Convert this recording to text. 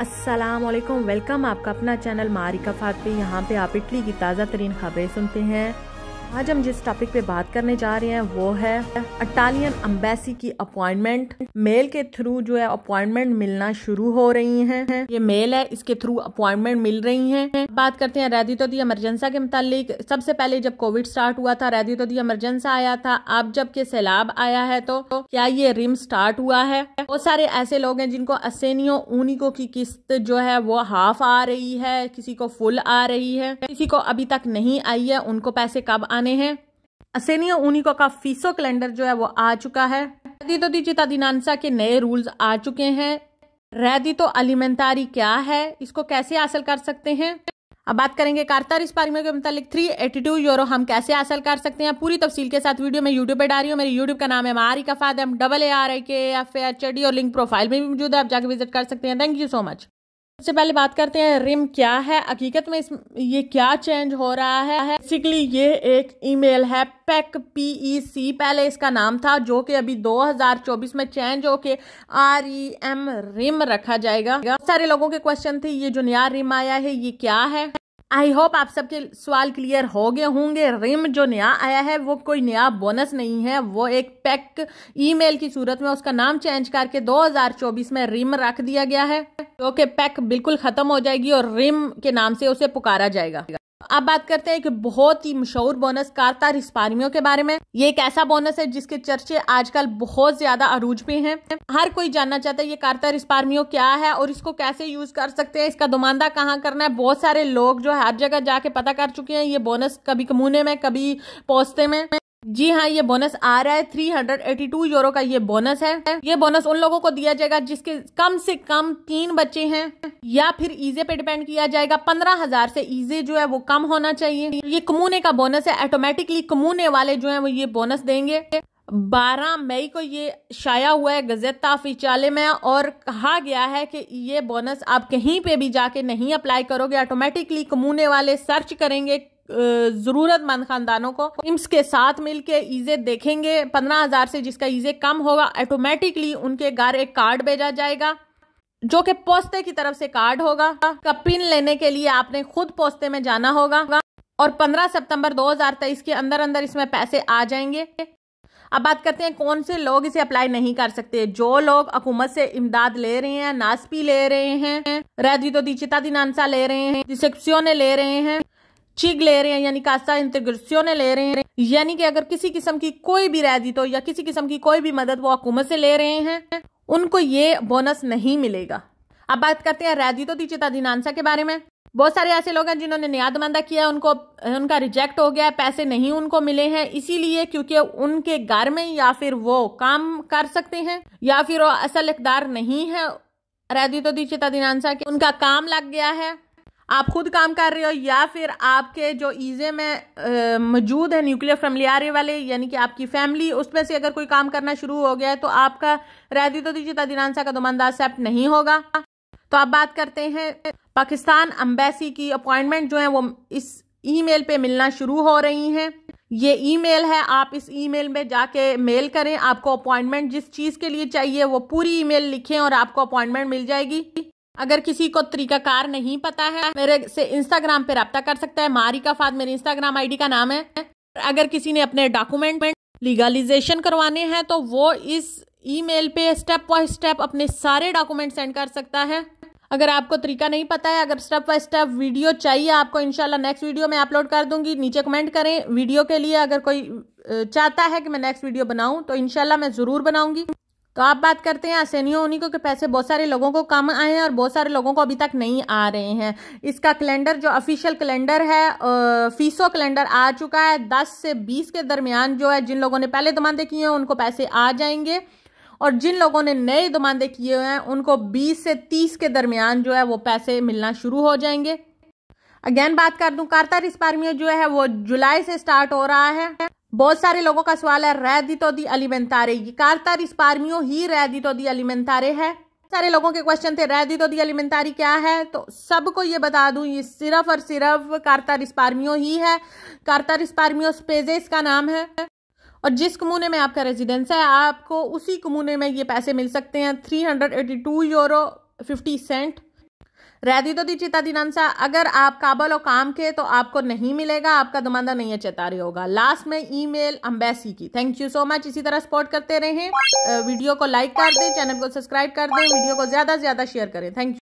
अस्सलाम वेलकम आपका अपना चैनल मारिका फात पे यहाँ पे आप इटली की ताज़ा तरीन खबरें सुनते हैं आज हम जिस टॉपिक पे बात करने जा रहे हैं वो है इटालियन अम्बेसी की अपॉइंटमेंट मेल के थ्रू जो है अपॉइंटमेंट मिलना शुरू हो रही हैं ये मेल है इसके थ्रू अपॉइंटमेंट मिल रही हैं बात करते हैं रेदितो दी एमरजेंसा के मुतालिक सबसे पहले जब कोविड स्टार्ट हुआ था रेदितो दी एमरजेंसा आया था अब जब के सैलाब आया है तो क्या ये रिम स्टार्ट हुआ है बहुत सारे ऐसे लोग हैं जिनको असेनियो ऊनिको की किस्त जो है वो हाफ आ रही है किसी को फुल आ रही है किसी को अभी तक नहीं आई है उनको पैसे कब आने आने हैं असेनियो को का फीसो कैलेंडर जो है वो आ चुका है रैदितो दी चितादिनानसा के नए रूल्स आ चुके हैं रैदितो अलिमेंतारी क्या है इसको कैसे हासिल कर सकते हैं अब बात करेंगे कार्तार इस पारिमा के मुतालिक थ्री एटी टू यूरो हम कैसे हासिल कर सकते हैं पूरी तफसील के साथ वीडियो मैं यूट्यूब पर डाली हूँ मेरे यूट्यूब का नाम है Marika M double A R I K F H D और लिंक प्रोफाइल में भी मौजूद है आप जाके विजिट कर सकते हैं थैंक यू सो मच सबसे पहले बात करते हैं रिम क्या है हकीकत में इस ये क्या चेंज हो रहा है बेसिकली ये एक ईमेल है पैक सी e पहले इसका नाम था जो कि अभी 2024 में चेंज होके आर ई एम रिम रखा जाएगा सारे लोगों के क्वेश्चन थे ये जो नया रिम आया है ये क्या है आई होप आप सबके सवाल क्लियर हो गए होंगे रिम जो नया आया है वो कोई नया बोनस नहीं है वो एक पैक ईमेल की सूरत में उसका नाम चेंज करके 2024 में रिम रख दिया गया है जो तो कि पैक बिल्कुल ख़त्म हो जाएगी और रिम के नाम से उसे पुकारा जाएगा अब बात करते हैं एक बहुत ही मशहूर बोनस कारतार हिस्पानियों के बारे में ये एक ऐसा बोनस है जिसके चर्चे आजकल बहुत ज्यादा अरूज पे हैं हर कोई जानना चाहता है ये कारतार हिस्पानियों क्या है और इसको कैसे यूज कर सकते हैं इसका दुमांदा कहाँ करना है बहुत सारे लोग जो हर जगह जाके पता कर चुके हैं ये बोनस कभी कमूने में कभी पोस्ते में जी हाँ ये बोनस आ रहा है 382 यूरो का ये बोनस है ये बोनस उन लोगों को दिया जाएगा जिसके कम से कम तीन बच्चे हैं या फिर ईजे पे डिपेंड किया जाएगा पंद्रह हजार से ईजे जो है वो कम होना चाहिए ये कमूने का बोनस है ऑटोमेटिकली कमूने वाले जो है वो ये बोनस देंगे 12 मई को ये शाया हुआ है गजेता फिचाले में और कहा गया है कि ये बोनस आप कहीं पे भी जाके नहीं अप्लाई करोगे ऑटोमेटिकली कमूने वाले सर्च करेंगे ज़रूरतमंद ख़ानदानों को इम्स के साथ मिलकर ईज़े देखेंगे पंद्रह हज़ार से जिसका ईज़े कम होगा ऑटोमेटिकली उनके घर एक कार्ड भेजा जाएगा जो कि पोस्ते की तरफ से कार्ड होगा का पिन लेने के लिए आपने खुद पोस्ते में जाना होगा और 15 सितंबर 2023 के अंदर अंदर इसमें पैसे आ जाएंगे अब बात करते हैं कौन से लोग इसे अप्लाई नहीं कर सकते जो लोग हुकूमत से इमदाद ले रहे हैं नास्पी ले रहे हैं रेदी रेदितो दिचिता दिनानसा ले रहे हैं डिसेक्सियों ले रहे हैं चिग ले रहे हैं यानी कास्ता इंतग्रसियों ले रहे हैं यानी कि अगर किसी किस्म की कोई भी रैदित तो या किसी किस्म की कोई भी मदद वो हुकूमत से ले रहे हैं उनको ये बोनस नहीं मिलेगा अब बात करते हैं रैदितो दी चिताधीनांसा के बारे में बहुत सारे ऐसे लोग हैं जिन्होंने न्यादमंदा किया उनको उनका रिजेक्ट हो गया पैसे नहीं उनको मिले हैं इसीलिए क्योंकि उनके घर में या फिर वो काम कर सकते हैं या फिर वो असल इकदार नहीं है रैदितो दी चिताधीनांसा के उनका काम लग गया है आप खुद काम कर रहे हो या फिर आपके जो ईजे में मौजूद है न्यूक्लियर फैमिलियारी वाले यानी कि आपकी फैमिली उसमें से अगर कोई काम करना शुरू हो गया है तो आपका रहती तो दीजिए तदीनानसा का दुमंदा एक्सेप्ट नहीं होगा तो आप बात करते हैं पाकिस्तान अम्बेसी की अपॉइंटमेंट जो है वो इस ईमेल पे मिलना शुरू हो रही हैं ये ईमेल है आप इस ईमेल में जाके मेल करें आपको अपॉइंटमेंट जिस चीज़ के लिए चाहिए वो पूरी ईमेल लिखें और आपको अपॉइंटमेंट मिल जाएगी अगर किसी को तरीकाकार नहीं पता है मेरे से इंस्टाग्राम पे रब्ता कर सकता है मारिका फाद मेरे इंस्टाग्राम आईडी का नाम है अगर किसी ने अपने डॉक्यूमेंट लीगलाइजेशन करवाने हैं तो वो इस ईमेल पे स्टेप बाय स्टेप अपने सारे डॉक्यूमेंट सेंड कर सकता है अगर आपको तरीका नहीं पता है अगर स्टेप बाय स्टेप वीडियो चाहिए आपको इनशाला नेक्स्ट वीडियो में अपलोड कर दूंगी नीचे कमेंट करें वीडियो के लिए अगर कोई चाहता है कि मैं नेक्स्ट वीडियो बनाऊं तो इनशाला मैं ज़रूर बनाऊंगी तो आप बात करते हैं आसनियों उन्हीं के पैसे बहुत सारे लोगों को कम आए हैं और बहुत सारे लोगों को अभी तक नहीं आ रहे हैं इसका कैलेंडर जो ऑफिशियल कैलेंडर है फीसो कैलेंडर आ चुका है दस से बीस के दरमियान जो है जिन लोगों ने पहले दुमांदे किए हैं उनको पैसे आ जाएंगे और जिन लोगों ने नए दुमांदे किए हुए हैं उनको बीस से तीस के दरमियान जो है वो पैसे मिलना शुरू हो जाएंगे अगेन बात कर दूं कारतार इस जो है वो जुलाई से स्टार्ट हो रहा है बहुत सारे लोगों का सवाल है रैदितो दी तो ये कारता स्पार्मियो ही रैदितो दी तो अलीमेंतारे है सारे लोगों के क्वेश्चन थे रैदितो दी तो अलीमेंतारी क्या है तो सबको ये बता दूं ये सिर्फ और सिर्फ कार्तर स्पार्मियो ही है कार्तर स्पार्मियो स्पेजेस का नाम है और जिस कमूने में आपका रेजिडेंस है आपको उसी कमूने में ये पैसे मिल सकते हैं 382 यूरो फिफ्टी सेंट रहती तो दी चिता दिन सा अगर आप काबल और काम के तो आपको नहीं मिलेगा आपका दुमांदा नहीं चेतारी होगा लास्ट में ईमेल अम्बेसी की थैंक यू सो मच इसी तरह सपोर्ट करते रहें वीडियो को लाइक कर दें चैनल को सब्सक्राइब कर दें वीडियो को ज़्यादा से ज़्यादा शेयर करें थैंक यू